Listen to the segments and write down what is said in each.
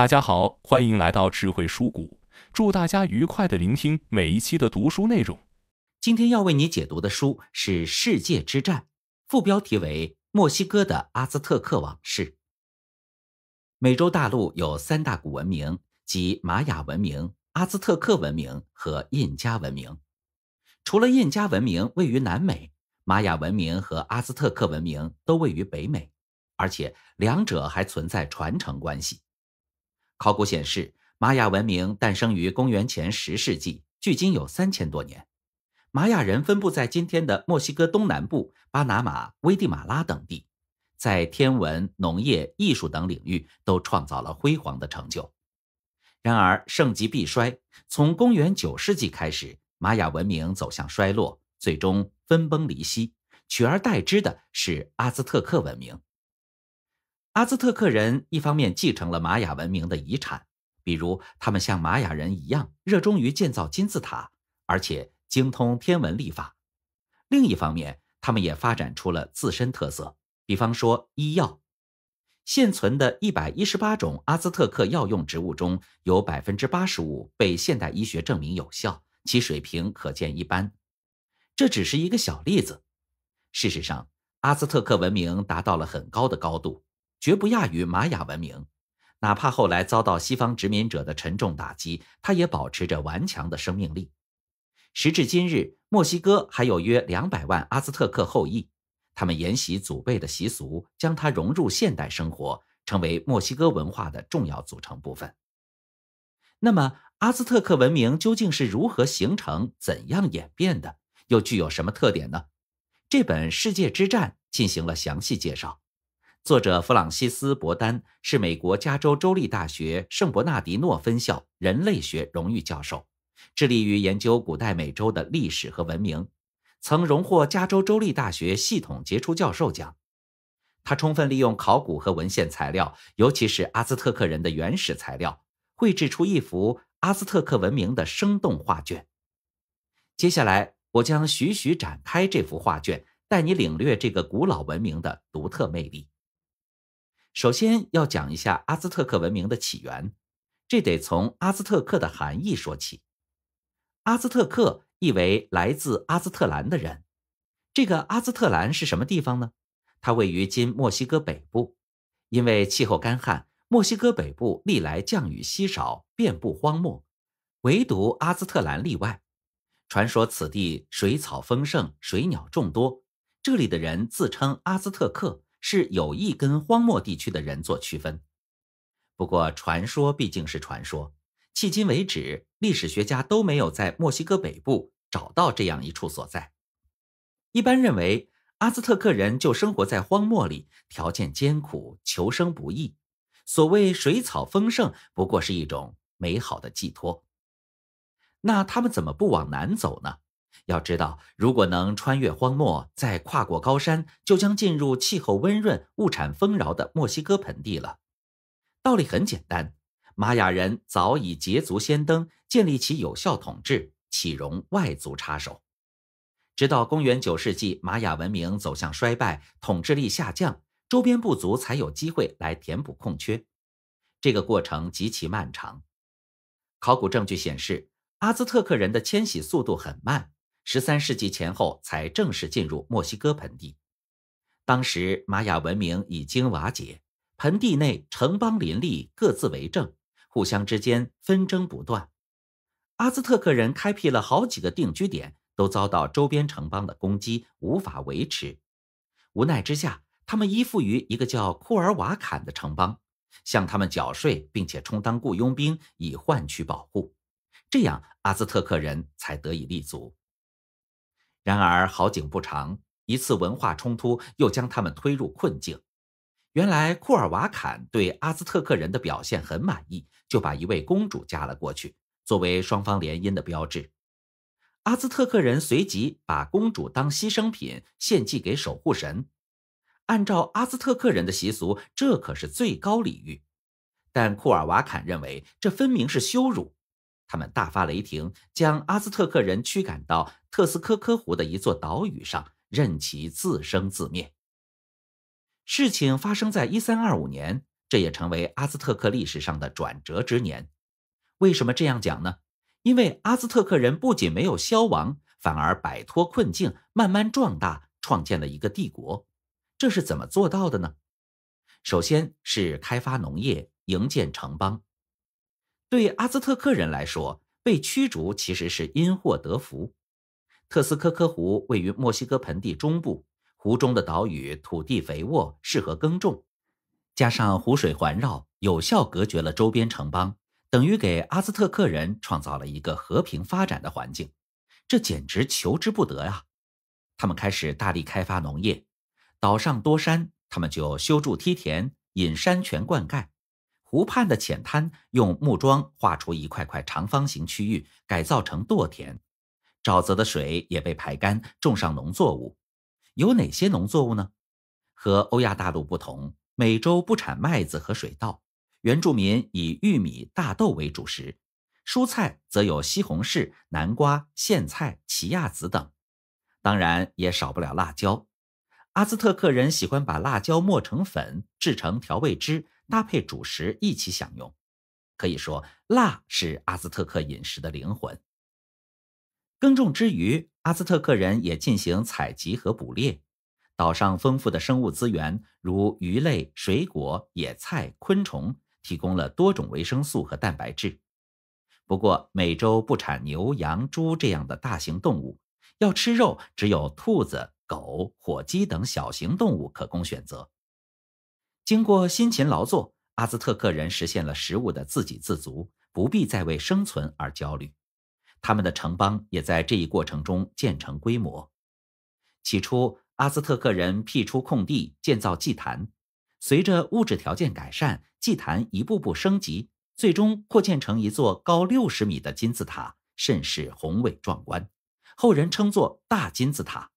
大家好，欢迎来到智慧书谷，祝大家愉快的聆听每一期的读书内容。今天要为你解读的书是《世界之战》，副标题为《墨西哥的阿兹特克往事》。美洲大陆有三大古文明，即玛雅文明、阿兹特克文明和印加文明。除了印加文明位于南美，玛雅文明和阿兹特克文明都位于北美，而且两者还存在传承关系。考古显示，玛雅文明诞生于公元前十世纪，距今有三千多年。玛雅人分布在今天的墨西哥东南部、巴拿马、危地马拉等地，在天文、农业、艺术等领域都创造了辉煌的成就。然而，盛极必衰，从公元九世纪开始，玛雅文明走向衰落，最终分崩离析，取而代之的是阿兹特克文明。阿兹特克人一方面继承了玛雅文明的遗产，比如他们像玛雅人一样热衷于建造金字塔，而且精通天文历法；另一方面，他们也发展出了自身特色，比方说医药。现存的一百一十八种阿兹特克药用植物中有百分之八十五被现代医学证明有效，其水平可见一斑。这只是一个小例子。事实上，阿兹特克文明达到了很高的高度。绝不亚于玛雅文明，哪怕后来遭到西方殖民者的沉重打击，它也保持着顽强的生命力。时至今日，墨西哥还有约两百万阿兹特克后裔，他们沿袭祖辈的习俗，将它融入现代生活，成为墨西哥文化的重要组成部分。那么，阿兹特克文明究竟是如何形成、怎样演变的，又具有什么特点呢？这本《世界之战》进行了详细介绍。作者弗朗西斯·伯丹是美国加州州立大学圣伯纳迪诺分校人类学荣誉教授，致力于研究古代美洲的历史和文明，曾荣获加州州立大学系统杰出教授奖。他充分利用考古和文献材料，尤其是阿兹特克人的原始材料，绘制出一幅阿兹特克文明的生动画卷。接下来，我将徐徐展开这幅画卷，带你领略这个古老文明的独特魅力。首先要讲一下阿兹特克文明的起源，这得从阿兹特克的含义说起。阿兹特克意为来自阿兹特兰的人。这个阿兹特兰是什么地方呢？它位于今墨西哥北部。因为气候干旱，墨西哥北部历来降雨稀少，遍布荒漠，唯独阿兹特兰例外。传说此地水草丰盛，水鸟众多，这里的人自称阿兹特克。是有意跟荒漠地区的人做区分，不过传说毕竟是传说，迄今为止，历史学家都没有在墨西哥北部找到这样一处所在。一般认为，阿兹特克人就生活在荒漠里，条件艰苦，求生不易。所谓水草丰盛，不过是一种美好的寄托。那他们怎么不往南走呢？要知道，如果能穿越荒漠，再跨过高山，就将进入气候温润、物产丰饶的墨西哥盆地了。道理很简单，玛雅人早已捷足先登，建立起有效统治，岂容外族插手？直到公元九世纪，玛雅文明走向衰败，统治力下降，周边部族才有机会来填补空缺。这个过程极其漫长。考古证据显示，阿兹特克人的迁徙速度很慢。十三世纪前后才正式进入墨西哥盆地。当时玛雅文明已经瓦解，盆地内城邦林立，各自为政，互相之间纷争不断。阿兹特克人开辟了好几个定居点，都遭到周边城邦的攻击，无法维持。无奈之下，他们依附于一个叫库尔瓦坎的城邦，向他们缴税，并且充当雇佣兵以换取保护。这样，阿兹特克人才得以立足。然而好景不长，一次文化冲突又将他们推入困境。原来库尔瓦坎对阿兹特克人的表现很满意，就把一位公主嫁了过去，作为双方联姻的标志。阿兹特克人随即把公主当牺牲品献祭给守护神。按照阿兹特克人的习俗，这可是最高礼遇。但库尔瓦坎认为这分明是羞辱。他们大发雷霆，将阿兹特克人驱赶到特斯科科湖的一座岛屿上，任其自生自灭。事情发生在一三二五年，这也成为阿兹特克历史上的转折之年。为什么这样讲呢？因为阿兹特克人不仅没有消亡，反而摆脱困境，慢慢壮大，创建了一个帝国。这是怎么做到的呢？首先是开发农业，营建城邦。对阿兹特克人来说，被驱逐其实是因祸得福。特斯科科湖位于墨西哥盆地中部，湖中的岛屿土地肥沃，适合耕种，加上湖水环绕，有效隔绝了周边城邦，等于给阿兹特克人创造了一个和平发展的环境。这简直求之不得啊！他们开始大力开发农业，岛上多山，他们就修筑梯田，引山泉灌溉。湖畔的浅滩用木桩划出一块块长方形区域，改造成垛田。沼泽的水也被排干，种上农作物。有哪些农作物呢？和欧亚大陆不同，美洲不产麦子和水稻，原住民以玉米、大豆为主食，蔬菜则有西红柿、南瓜、苋菜、奇亚籽等。当然，也少不了辣椒。阿兹特克人喜欢把辣椒磨成粉，制成调味汁。搭配主食一起享用，可以说辣是阿兹特克饮食的灵魂。耕种之余，阿兹特克人也进行采集和捕猎。岛上丰富的生物资源，如鱼类、水果、野菜、昆虫，提供了多种维生素和蛋白质。不过，美洲不产牛、羊、猪这样的大型动物，要吃肉，只有兔子、狗、火鸡等小型动物可供选择。经过辛勤劳作，阿兹特克人实现了食物的自给自足，不必再为生存而焦虑。他们的城邦也在这一过程中建成规模。起初，阿兹特克人辟出空地建造祭坛，随着物质条件改善，祭坛一步步升级，最终扩建成一座高六十米的金字塔，甚是宏伟壮观。后人称作大金字塔。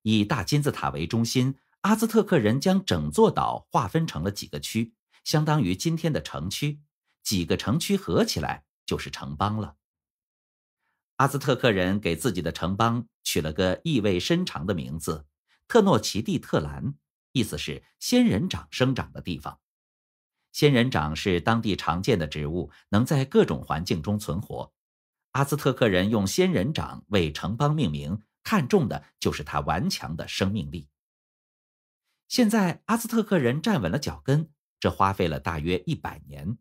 以大金字塔为中心。阿兹特克人将整座岛划分成了几个区，相当于今天的城区。几个城区合起来就是城邦了。阿兹特克人给自己的城邦取了个意味深长的名字——特诺奇蒂特兰，意思是“仙人掌生长的地方”。仙人掌是当地常见的植物，能在各种环境中存活。阿兹特克人用仙人掌为城邦命名，看重的就是它顽强的生命力。现在阿兹特克人站稳了脚跟，这花费了大约一百年。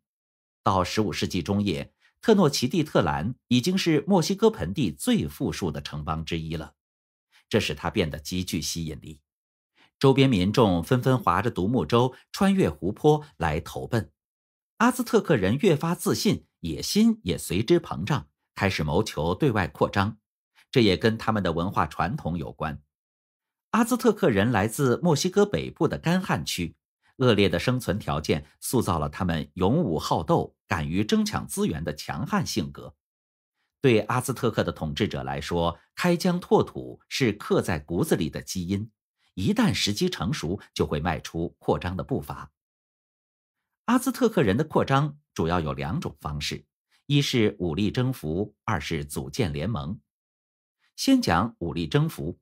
到十五世纪中叶，特诺奇蒂特兰已经是墨西哥盆地最富庶的城邦之一了，这使它变得极具吸引力。周边民众纷纷划着独木舟穿越湖泊来投奔，阿兹特克人越发自信，野心也随之膨胀，开始谋求对外扩张。这也跟他们的文化传统有关。阿兹特克人来自墨西哥北部的干旱区，恶劣的生存条件塑造了他们勇武好斗、敢于争抢资源的强悍性格。对阿兹特克的统治者来说，开疆拓土是刻在骨子里的基因，一旦时机成熟，就会迈出扩张的步伐。阿兹特克人的扩张主要有两种方式：一是武力征服，二是组建联盟。先讲武力征服。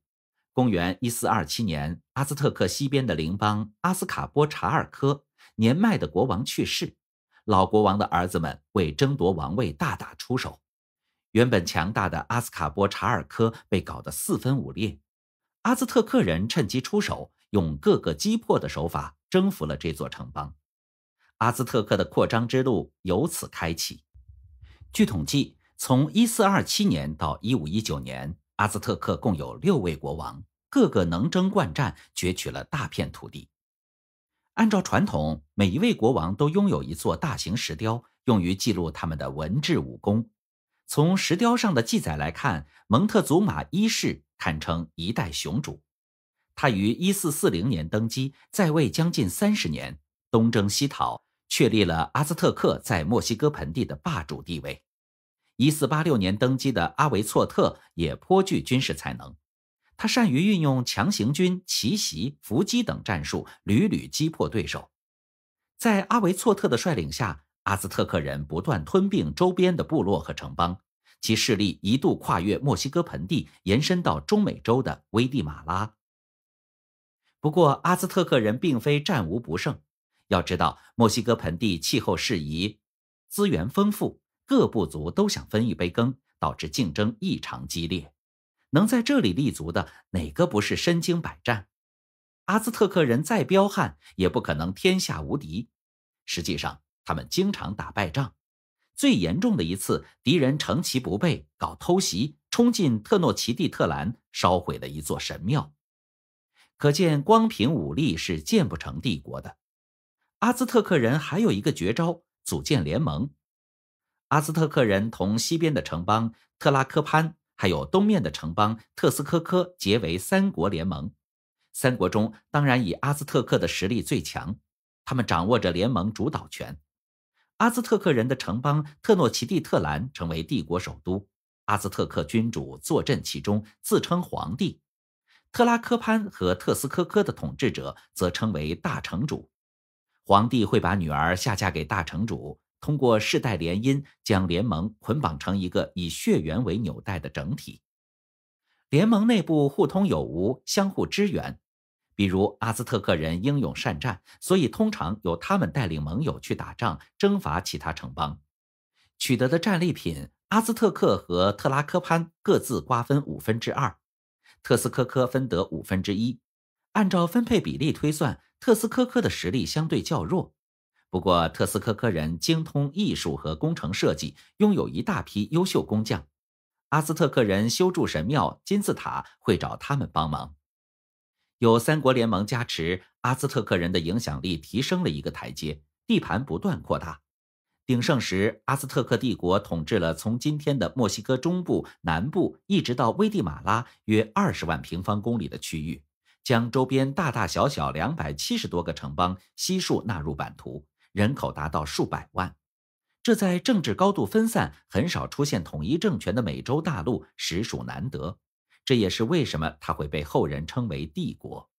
公元一四二七年，阿兹特克西边的邻邦阿斯卡波查尔科，年迈的国王去世，老国王的儿子们为争夺王位大打出手，原本强大的阿斯卡波查尔科被搞得四分五裂，阿兹特克人趁机出手，用各个击破的手法征服了这座城邦，阿兹特克的扩张之路由此开启。据统计，从一四二七年到一五一九年，阿兹特克共有六位国王。各个能征惯战，攫取了大片土地。按照传统，每一位国王都拥有一座大型石雕，用于记录他们的文治武功。从石雕上的记载来看，蒙特祖玛一世堪称一代雄主。他于一四四零年登基，在位将近三十年，东征西讨，确立了阿兹特克在墨西哥盆地的霸主地位。一四八六年登基的阿维措特也颇具军事才能。他善于运用强行军、奇袭、伏击等战术，屡屡击破对手。在阿维措特的率领下，阿兹特克人不断吞并周边的部落和城邦，其势力一度跨越墨西哥盆地，延伸到中美洲的危地马拉。不过，阿兹特克人并非战无不胜。要知道，墨西哥盆地气候适宜，资源丰富，各部族都想分一杯羹，导致竞争异常激烈。能在这里立足的哪个不是身经百战？阿兹特克人再彪悍，也不可能天下无敌。实际上，他们经常打败仗。最严重的一次，敌人乘其不备搞偷袭，冲进特诺奇蒂特兰，烧毁了一座神庙。可见，光凭武力是建不成帝国的。阿兹特克人还有一个绝招：组建联盟。阿兹特克人同西边的城邦特拉科潘。还有东面的城邦特斯科科结为三国联盟，三国中当然以阿兹特克的实力最强，他们掌握着联盟主导权。阿兹特克人的城邦特诺奇蒂特兰成为帝国首都，阿兹特克君主坐镇其中，自称皇帝。特拉科潘和特斯科科的统治者则称为大城主，皇帝会把女儿下嫁给大城主。通过世代联姻，将联盟捆绑成一个以血缘为纽带的整体。联盟内部互通有无，相互支援。比如阿兹特克人英勇善战，所以通常由他们带领盟友去打仗、征伐其他城邦。取得的战利品，阿兹特克和特拉科潘各自瓜分五分之二，特斯科科分得五分之一。按照分配比例推算，特斯科科的实力相对较弱。不过，特斯科科人精通艺术和工程设计，拥有一大批优秀工匠。阿兹特克人修筑神庙、金字塔会找他们帮忙。有三国联盟加持，阿兹特克人的影响力提升了一个台阶，地盘不断扩大。鼎盛时，阿兹特克帝国统治了从今天的墨西哥中部、南部一直到危地马拉约二十万平方公里的区域，将周边大大小小两百七十多个城邦悉数纳入版图。人口达到数百万，这在政治高度分散、很少出现统一政权的美洲大陆实属难得。这也是为什么它会被后人称为帝国。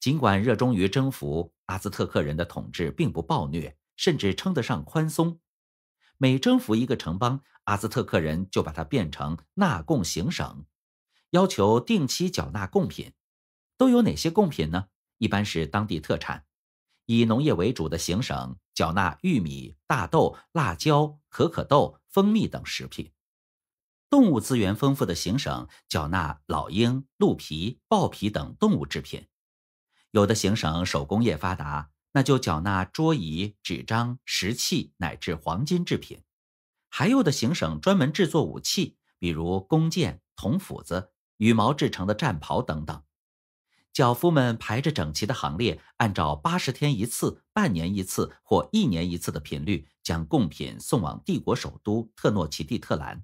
尽管热衷于征服，阿兹特克人的统治并不暴虐，甚至称得上宽松。每征服一个城邦，阿兹特克人就把它变成纳贡行省，要求定期缴纳贡品。都有哪些贡品呢？一般是当地特产。以农业为主的行省缴纳玉米、大豆、辣椒、可可豆、蜂蜜等食品；动物资源丰富的行省缴纳老鹰、鹿皮、豹皮等动物制品；有的行省手工业发达，那就缴纳桌椅、纸张、石器乃至黄金制品；还有的行省专门制作武器，比如弓箭、铜斧子、羽毛制成的战袍等等。脚夫们排着整齐的行列，按照八十天一次、半年一次或一年一次的频率，将贡品送往帝国首都特诺奇蒂特兰。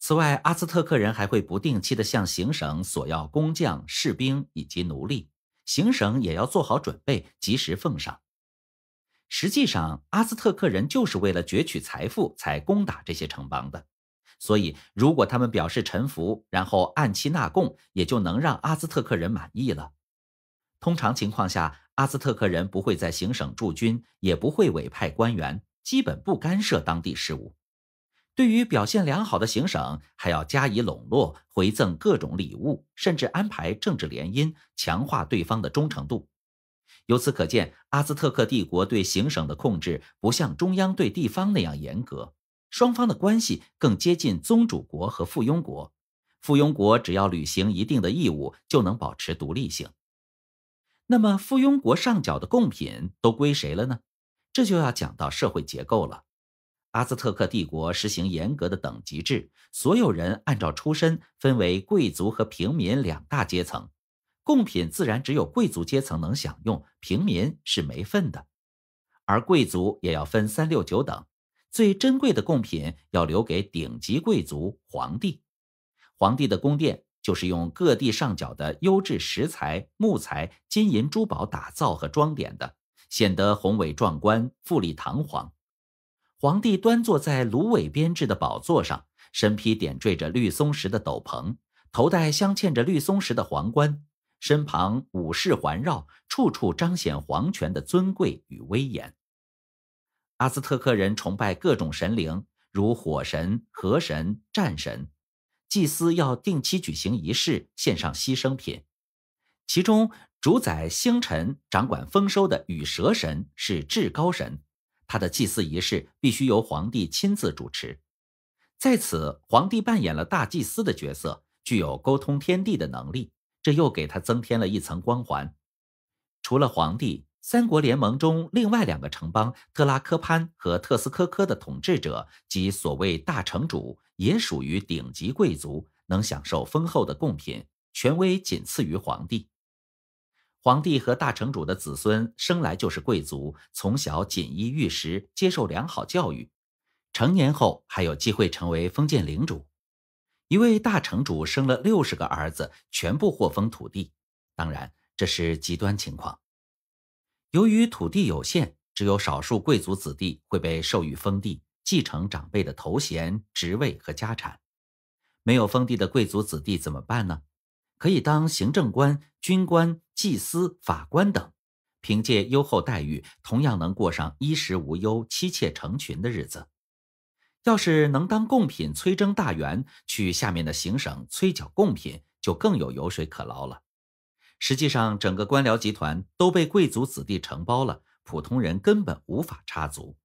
此外，阿兹特克人还会不定期地向行省索要工匠、士兵以及奴隶，行省也要做好准备，及时奉上。实际上，阿兹特克人就是为了攫取财富才攻打这些城邦的。所以，如果他们表示臣服，然后按期纳贡，也就能让阿兹特克人满意了。通常情况下，阿兹特克人不会在行省驻军，也不会委派官员，基本不干涉当地事务。对于表现良好的行省，还要加以笼络，回赠各种礼物，甚至安排政治联姻，强化对方的忠诚度。由此可见，阿兹特克帝国对行省的控制不像中央对地方那样严格。双方的关系更接近宗主国和附庸国，附庸国只要履行一定的义务就能保持独立性。那么附庸国上缴的贡品都归谁了呢？这就要讲到社会结构了。阿兹特克帝国实行严格的等级制，所有人按照出身分为贵族和平民两大阶层，贡品自然只有贵族阶层能享用，平民是没份的。而贵族也要分三六九等。最珍贵的贡品要留给顶级贵族皇帝，皇帝的宫殿就是用各地上缴的优质石材、木材、金银珠宝打造和装点的，显得宏伟壮观、富丽堂皇。皇帝端坐在芦苇编制的宝座上，身披点缀着绿松石的斗篷，头戴镶嵌着绿松石的皇冠，身旁武士环绕，处处彰显皇权的尊贵与威严。阿兹特克人崇拜各种神灵，如火神、河神、战神。祭司要定期举行仪式，献上牺牲品。其中，主宰星辰、掌管丰收的羽蛇神是至高神，他的祭祀仪式必须由皇帝亲自主持。在此，皇帝扮演了大祭司的角色，具有沟通天地的能力，这又给他增添了一层光环。除了皇帝。三国联盟中另外两个城邦特拉科潘和特斯科科的统治者及所谓大城主也属于顶级贵族，能享受丰厚的贡品，权威仅次于皇帝。皇帝和大城主的子孙生来就是贵族，从小锦衣玉食，接受良好教育，成年后还有机会成为封建领主。一位大城主生了六十个儿子，全部获封土地，当然这是极端情况。由于土地有限，只有少数贵族子弟会被授予封地，继承长辈的头衔、职位和家产。没有封地的贵族子弟怎么办呢？可以当行政官、军官、祭司法官等，凭借优厚待遇，同样能过上衣食无忧、妻妾成群的日子。要是能当贡品催征大员，去下面的行省催缴贡品，就更有油水可捞了。实际上，整个官僚集团都被贵族子弟承包了，普通人根本无法插足。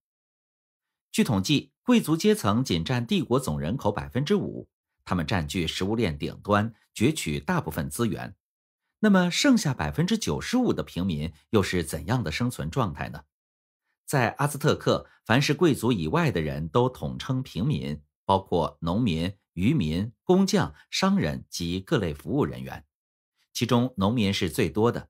据统计，贵族阶层仅占帝国总人口百分之五，他们占据食物链顶端，攫取大部分资源。那么，剩下百分之九十五的平民又是怎样的生存状态呢？在阿兹特克，凡是贵族以外的人都统称平民，包括农民、渔民、工匠、商人及各类服务人员。其中农民是最多的。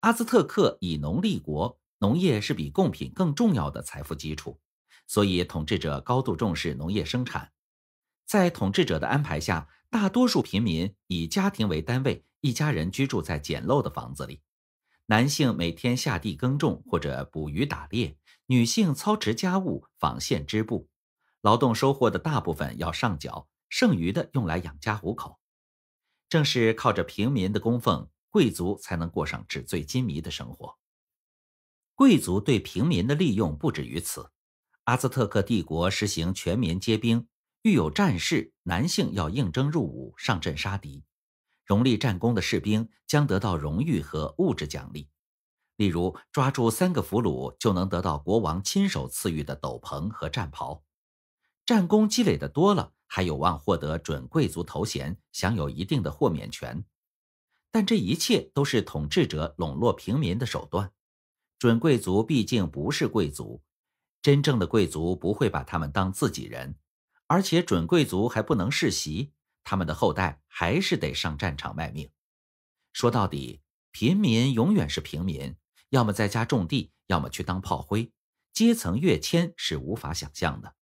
阿兹特克以农立国，农业是比贡品更重要的财富基础，所以统治者高度重视农业生产。在统治者的安排下，大多数平民以家庭为单位，一家人居住在简陋的房子里。男性每天下地耕种或者捕鱼打猎，女性操持家务、纺线织布。劳动收获的大部分要上缴，剩余的用来养家糊口。正是靠着平民的供奉，贵族才能过上纸醉金迷的生活。贵族对平民的利用不止于此。阿兹特克帝国实行全民皆兵，遇有战事，男性要应征入伍上阵杀敌。荣立战功的士兵将得到荣誉和物质奖励，例如抓住三个俘虏就能得到国王亲手赐予的斗篷和战袍。战功积累的多了，还有望获得准贵族头衔，享有一定的豁免权。但这一切都是统治者笼络平民的手段。准贵族毕竟不是贵族，真正的贵族不会把他们当自己人。而且，准贵族还不能世袭，他们的后代还是得上战场卖命。说到底，平民永远是平民，要么在家种地，要么去当炮灰。阶层跃迁是无法想象的。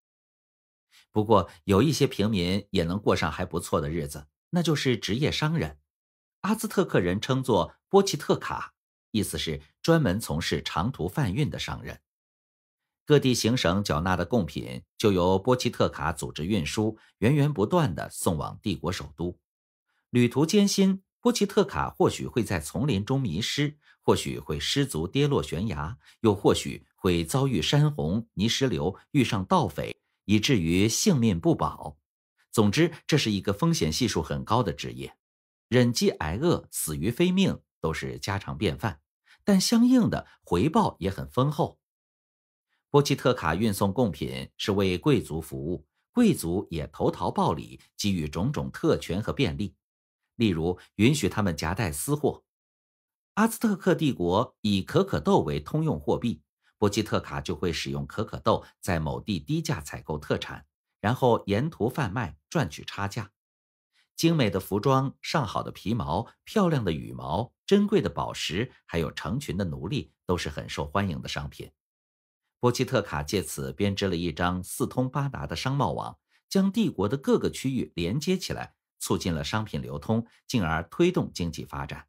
不过，有一些平民也能过上还不错的日子，那就是职业商人，阿兹特克人称作波奇特卡，意思是专门从事长途贩运的商人。各地行省缴纳的贡品，就由波奇特卡组织运输，源源不断的送往帝国首都。旅途艰辛，波奇特卡或许会在丛林中迷失，或许会失足跌落悬崖，又或许会遭遇山洪、泥石流，遇上盗匪。以至于性命不保。总之，这是一个风险系数很高的职业，忍饥挨饿、死于非命都是家常便饭。但相应的回报也很丰厚。波奇特卡运送贡品是为贵族服务，贵族也投桃报李，给予种种特权和便利，例如允许他们夹带私货。阿兹特克帝国以可可豆为通用货币。波奇特卡就会使用可可豆在某地低价采购特产，然后沿途贩卖赚取差价。精美的服装、上好的皮毛、漂亮的羽毛、珍贵的宝石，还有成群的奴隶，都是很受欢迎的商品。波奇特卡借此编织了一张四通八达的商贸网，将帝国的各个区域连接起来，促进了商品流通，进而推动经济发展。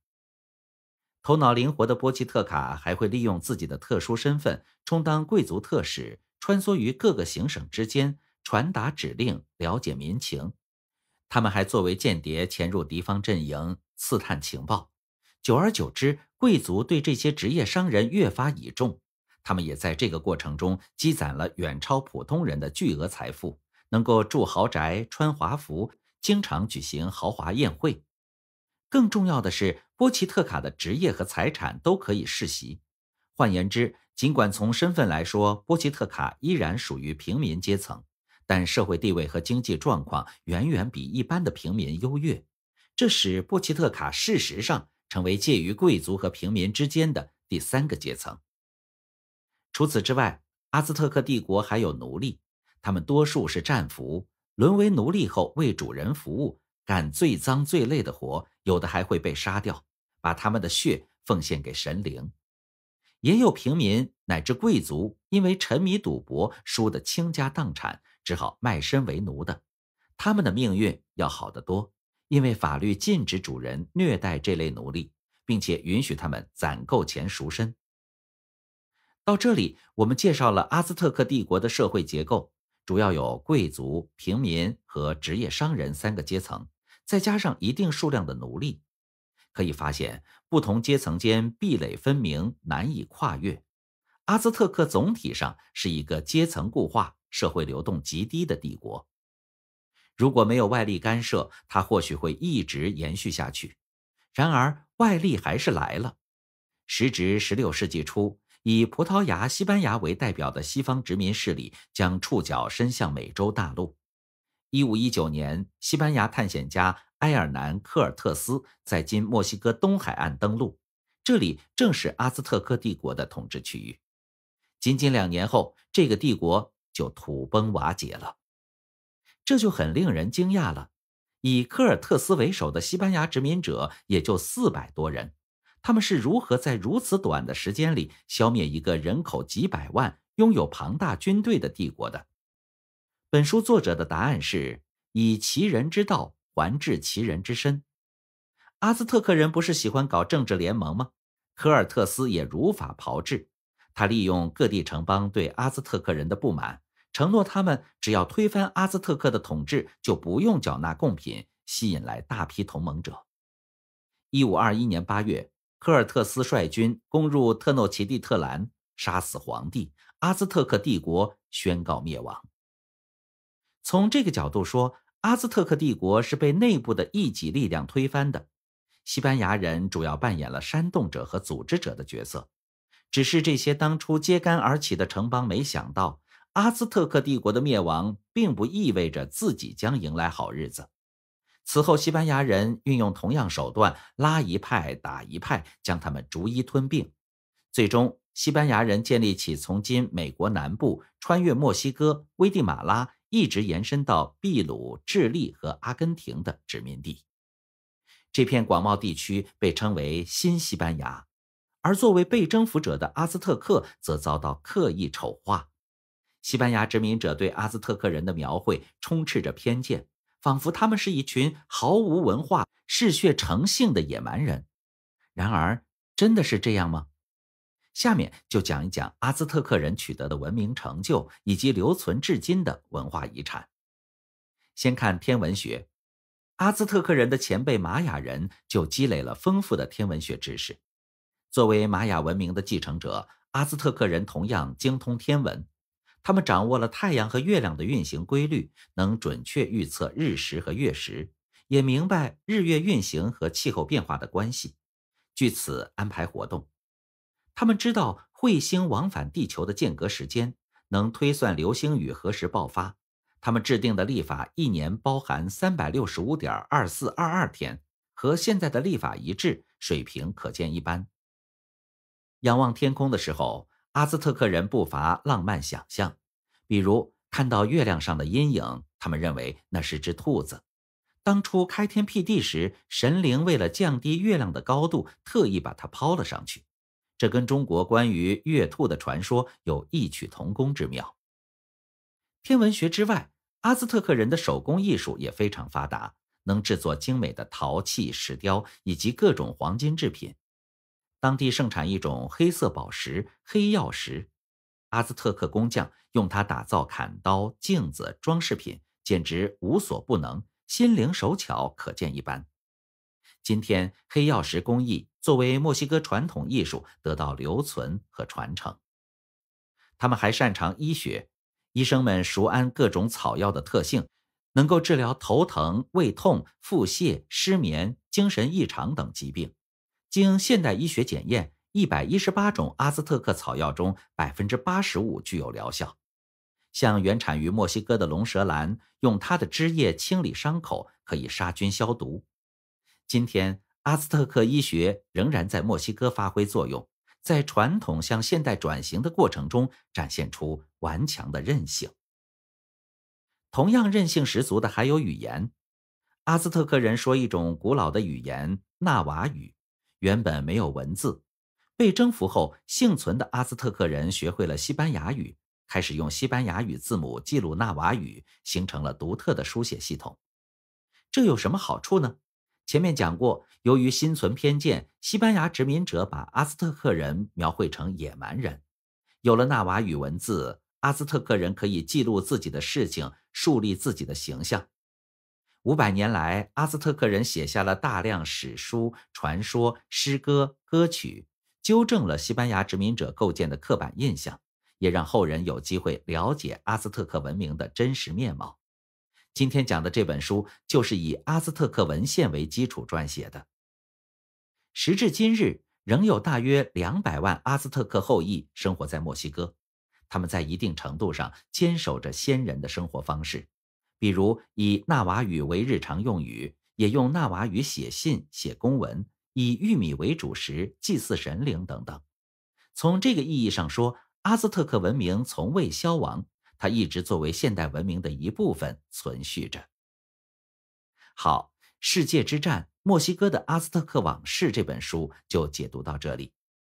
头脑灵活的波奇特卡还会利用自己的特殊身份，充当贵族特使，穿梭于各个行省之间，传达指令，了解民情。他们还作为间谍潜入敌方阵营，刺探情报。久而久之，贵族对这些职业商人越发倚重。他们也在这个过程中积攒了远超普通人的巨额财富，能够住豪宅、穿华服，经常举行豪华宴会。更重要的是，波奇特卡的职业和财产都可以世袭。换言之，尽管从身份来说，波奇特卡依然属于平民阶层，但社会地位和经济状况远远比一般的平民优越，这使波奇特卡事实上成为介于贵族和平民之间的第三个阶层。除此之外，阿兹特克帝国还有奴隶，他们多数是战俘，沦为奴隶后为主人服务，干最脏最累的活。有的还会被杀掉，把他们的血奉献给神灵；也有平民乃至贵族，因为沉迷赌博输得倾家荡产，只好卖身为奴的。他们的命运要好得多，因为法律禁止主人虐待这类奴隶，并且允许他们攒够钱赎身。到这里，我们介绍了阿兹特克帝国的社会结构，主要有贵族、平民和职业商人三个阶层。再加上一定数量的奴隶，可以发现不同阶层间壁垒分明，难以跨越。阿兹特克总体上是一个阶层固化、社会流动极低的帝国。如果没有外力干涉，它或许会一直延续下去。然而，外力还是来了。时值十六世纪初，以葡萄牙、西班牙为代表的西方殖民势力将触角伸向美洲大陆。一五一九年，西班牙探险家埃尔南科尔特斯在今墨西哥东海岸登陆，这里正是阿兹特克帝国的统治区域。仅仅两年后，这个帝国就土崩瓦解了。这就很令人惊讶了。以科尔特斯为首的西班牙殖民者也就四百多人，他们是如何在如此短的时间里消灭一个人口几百万、拥有庞大军队的帝国的？本书作者的答案是：以其人之道还治其人之身。阿兹特克人不是喜欢搞政治联盟吗？科尔特斯也如法炮制，他利用各地城邦对阿兹特克人的不满，承诺他们只要推翻阿兹特克的统治，就不用缴纳贡品，吸引来大批同盟者。一五二一年八月，科尔特斯率军攻入特诺奇蒂特兰，杀死皇帝，阿兹特克帝国宣告灭亡。从这个角度说，阿兹特克帝国是被内部的异己力量推翻的，西班牙人主要扮演了煽动者和组织者的角色。只是这些当初揭竿而起的城邦没想到，阿兹特克帝国的灭亡并不意味着自己将迎来好日子。此后，西班牙人运用同样手段，拉一派打一派，将他们逐一吞并。最终，西班牙人建立起从今美国南部穿越墨西哥、危地马拉。一直延伸到秘鲁、智利和阿根廷的殖民地。这片广袤地区被称为新西班牙，而作为被征服者的阿兹特克则遭到刻意丑化。西班牙殖民者对阿兹特克人的描绘充斥着偏见，仿佛他们是一群毫无文化、嗜血成性的野蛮人。然而，真的是这样吗？下面就讲一讲阿兹特克人取得的文明成就以及留存至今的文化遗产。先看天文学，阿兹特克人的前辈玛雅人就积累了丰富的天文学知识。作为玛雅文明的继承者，阿兹特克人同样精通天文，他们掌握了太阳和月亮的运行规律，能准确预测日食和月食，也明白日月运行和气候变化的关系，据此安排活动。他们知道彗星往返地球的间隔时间，能推算流星雨何时爆发。他们制定的历法一年包含三百六十五点二四二二天，和现在的历法一致，水平可见一斑。仰望天空的时候，阿兹特克人不乏浪漫想象，比如看到月亮上的阴影，他们认为那是只兔子。当初开天辟地时，神灵为了降低月亮的高度，特意把它抛了上去。这跟中国关于月兔的传说有异曲同工之妙。天文学之外，阿兹特克人的手工艺术也非常发达，能制作精美的陶器、石雕以及各种黄金制品。当地盛产一种黑色宝石——黑曜石，阿兹特克工匠用它打造砍刀、镜子、装饰品，简直无所不能，心灵手巧可见一斑。今天，黑曜石工艺作为墨西哥传统艺术得到留存和传承。他们还擅长医学，医生们熟谙各种草药的特性，能够治疗头疼、胃痛、腹泻、失眠、精神异常等疾病。经现代医学检验，一百一十八种阿兹特克草药中百分之八十五具有疗效。像原产于墨西哥的龙舌兰，用它的汁液清理伤口，可以杀菌消毒。今天，阿兹特克医学仍然在墨西哥发挥作用，在传统向现代转型的过程中展现出顽强的韧性。同样韧性十足的还有语言，阿兹特克人说一种古老的语言纳瓦语，原本没有文字，被征服后幸存的阿兹特克人学会了西班牙语，开始用西班牙语字母记录纳瓦语，形成了独特的书写系统。这有什么好处呢？前面讲过，由于心存偏见，西班牙殖民者把阿兹特克人描绘成野蛮人。有了纳瓦语文字，阿兹特克人可以记录自己的事情，树立自己的形象。五百年来，阿兹特克人写下了大量史书、传说、诗歌、歌曲，纠正了西班牙殖民者构建的刻板印象，也让后人有机会了解阿兹特克文明的真实面貌。今天讲的这本书就是以阿兹特克文献为基础撰写的。时至今日，仍有大约两百万阿兹特克后裔生活在墨西哥，他们在一定程度上坚守着先人的生活方式，比如以纳瓦语为日常用语，也用纳瓦语写信、写公文，以玉米为主食、祭祀神灵等等。从这个意义上说，阿兹特克文明从未消亡。它一直作为现代文明的一部分存续着。好，《世界之战：墨西哥的阿兹特克往事》这本书就解读到这里。